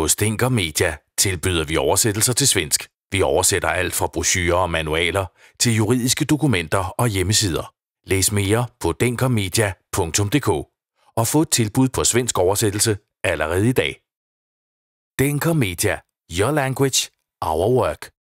Hos Dinker Media tilbyder vi oversættelser til svensk. Vi oversætter alt fra brochurer og manualer til juridiske dokumenter og hjemmesider. Læs mere på denkermedia.dk og få et tilbud på svensk oversættelse allerede i dag. Denker Media. Your language, our work.